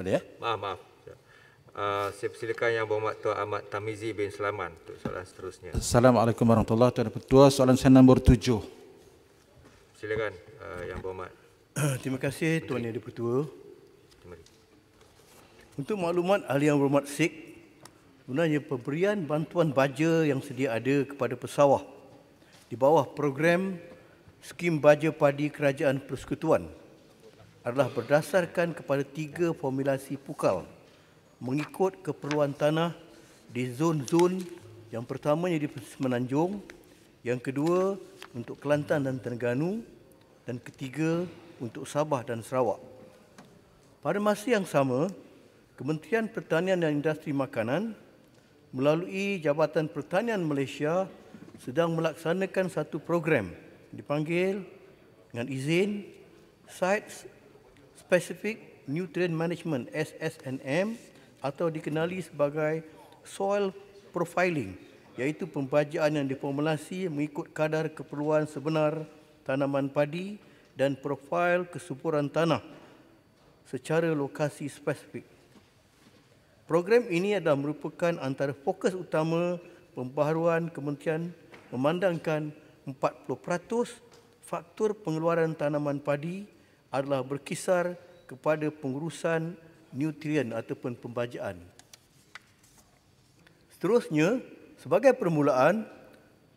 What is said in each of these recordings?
Mana ya? Maaf, maaf. Uh, silakan yang berhormat Tuan Ahmad Tamizi bin Salaman untuk soalan seterusnya. Assalamualaikum warahmatullahi wabarakatuh. Tuan Ketua, soalan saya nombor tujuh. Silakan uh, yang berhormat. Terima kasih Tuan Yang Dipertua. Untuk maklumat ahli yang berhormat Sik, sebenarnya pemberian bantuan baja yang sedia ada kepada pesawah di bawah program skim baja padi kerajaan persekutuan adalah berdasarkan kepada tiga formulasi pukal mengikut keperluan tanah di zon-zon yang pertamanya di Semenanjung, yang kedua untuk Kelantan dan Terengganu dan ketiga untuk Sabah dan Sarawak. Pada masa yang sama, Kementerian Pertanian dan Industri Makanan melalui Jabatan Pertanian Malaysia sedang melaksanakan satu program dipanggil dengan izin Sites Pacific Nutrient Management SSNM atau dikenali sebagai soil profiling iaitu pembajaan yang diformulasi mengikut kadar keperluan sebenar tanaman padi dan profil kesuburan tanah secara lokasi spesifik. Program ini adalah merupakan antara fokus utama pembaharuan kementerian memandangkan 40% faktor pengeluaran tanaman padi adalah berkisar kepada pengurusan nutrien ataupun pembajaan. Seterusnya, sebagai permulaan,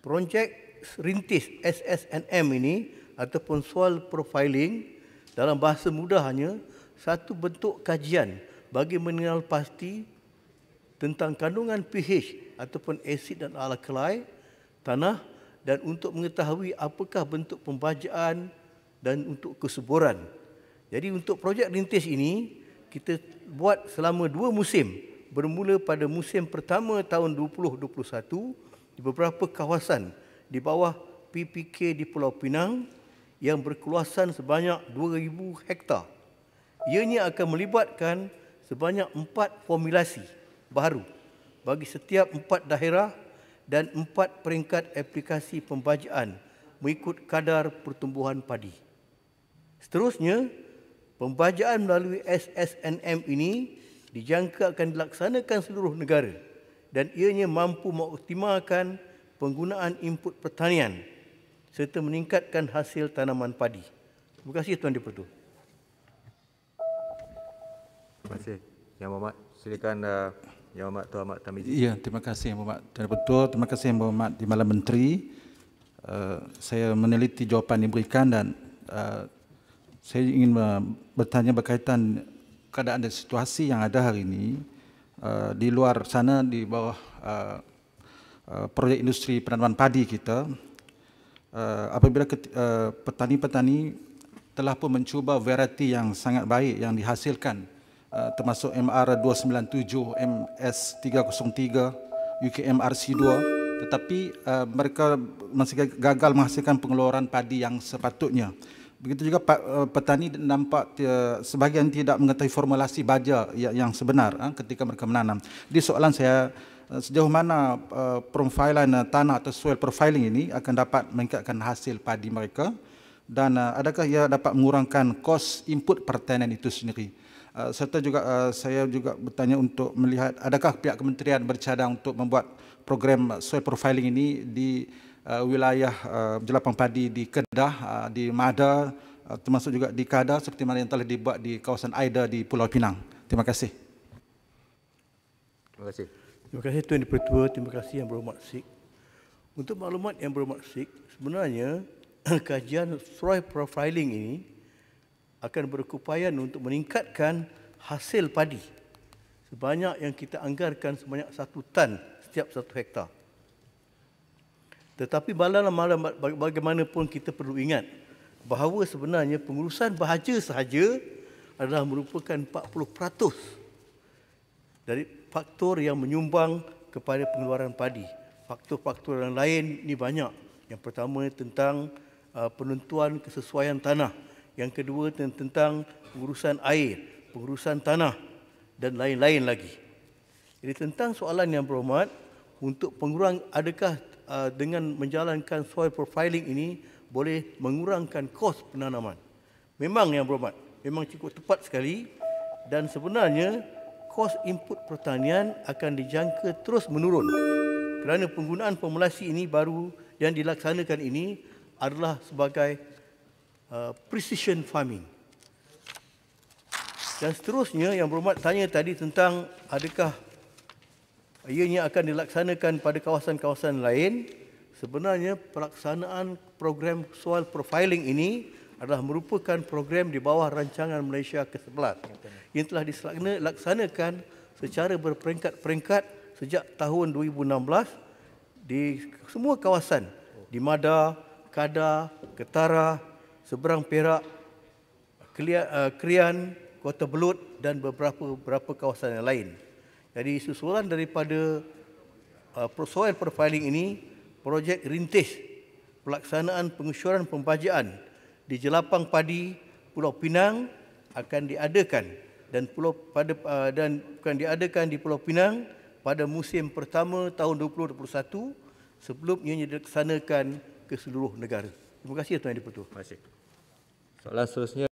projek rintis SSNM ini ataupun soal profiling dalam bahasa mudahnya satu bentuk kajian bagi mengenal pasti tentang kandungan pH ataupun asid dan alkali tanah dan untuk mengetahui apakah bentuk pembajaan dan untuk kesuburan. Jadi untuk projek rintis ini, kita buat selama dua musim. Bermula pada musim pertama tahun 2021 di beberapa kawasan di bawah PPK di Pulau Pinang yang berkeluasan sebanyak 2,000 hektar. Ianya akan melibatkan sebanyak empat formulasi baru bagi setiap empat daerah dan empat peringkat aplikasi pembajaan mengikut kadar pertumbuhan padi. Seterusnya, pembajaan melalui SSNM ini dijangka akan dilaksanakan seluruh negara dan ianya mampu mengoptimalkan penggunaan input pertanian serta meningkatkan hasil tanaman padi. Terima kasih Tuan Dipertu. Terima kasih. Yang Mohd, silakan uh, Yang Mohd Tuan Mohd Tamiz. Ya, terima kasih Yang Mohd Tuan Dipertu. Terima kasih Yang Mohd di Malam Menteri. Uh, saya meneliti jawapan yang diberikan dan uh, saya ingin bertanya berkaitan keadaan dan situasi yang ada hari ini uh, di luar sana di bawah uh, eh, uh, eh, projek industri penanaman padi kita uh, apabila petani-petani uh, telah pun mencuba variety yang sangat baik yang dihasilkan uh, termasuk MR297, MS303, UKMRC2 tetapi uh, mereka masih gagal menghasilkan pengeluaran padi yang sepatutnya. Begitu juga eh, petani nampak eh, sebahagian tidak mengetahui formulasi baja ya-, yang sebenar eh, ketika mereka menanam. Di soalan saya sejauh mana profilan tanah atau soil profiling ini akan dapat meningkatkan hasil padi mereka dan adakah ia dapat mengurangkan kos input pertanian itu sendiri? Serta juga saya juga bertanya untuk melihat adakah pihak kementerian bercadang untuk membuat program soil profiling ini di uh, wilayah uh, jelapang padi di Kedah, uh, di Mada, uh, termasuk juga di Kedah seperti mana yang telah dibuat di kawasan Aida di Pulau Pinang. Terima kasih. Terima kasih. Terima kasih Tuan Dipertua, terima kasih yang berhormat Sik. Untuk maklumat yang berhormat Sik, sebenarnya kajian Troy profiling ini akan berkupayan untuk meningkatkan hasil padi sebanyak yang kita anggarkan sebanyak satu tan setiap satu hektar. Tetapi malam malam bagaimanapun kita perlu ingat bahawa sebenarnya pengurusan bahaja sahaja adalah merupakan 40% dari faktor yang menyumbang kepada pengeluaran padi. Faktor-faktor yang lain ini banyak. Yang pertama tentang uh, penentuan kesesuaian tanah. Yang kedua tentang pengurusan air, pengurusan tanah dan lain-lain lagi. Jadi tentang soalan yang berhormat, untuk pengurang adakah Uh, dengan menjalankan soil profiling ini boleh mengurangkan kos penanaman. Memang yang berhormat, memang cukup tepat sekali dan sebenarnya kos input pertanian akan dijangka terus menurun kerana penggunaan formulasi ini baru yang dilaksanakan ini adalah sebagai uh, precision farming. Dan seterusnya yang berhormat tanya tadi tentang adakah ianya akan dilaksanakan pada kawasan-kawasan lain sebenarnya pelaksanaan program soal profiling ini adalah merupakan program di bawah rancangan Malaysia ke-11 yang telah dilaksanakan secara berperingkat-peringkat sejak tahun 2016 di semua kawasan di Mada, Kada, Ketara, Seberang Perak, Krian, eh, Kota Belud dan beberapa beberapa kawasan yang lain. Jadi susulan daripada uh, persoalan profiling ini, projek rintis pelaksanaan pengesyuran pembajian di Jelapang Padi, Pulau Pinang akan diadakan dan pulau pada uh, dan akan diadakan di Pulau Pinang pada musim pertama tahun 2021 sebelum ianya dilaksanakan ke seluruh negara. Terima kasih Tuan Yang di Pertua. Terima kasih. Soalan seterusnya.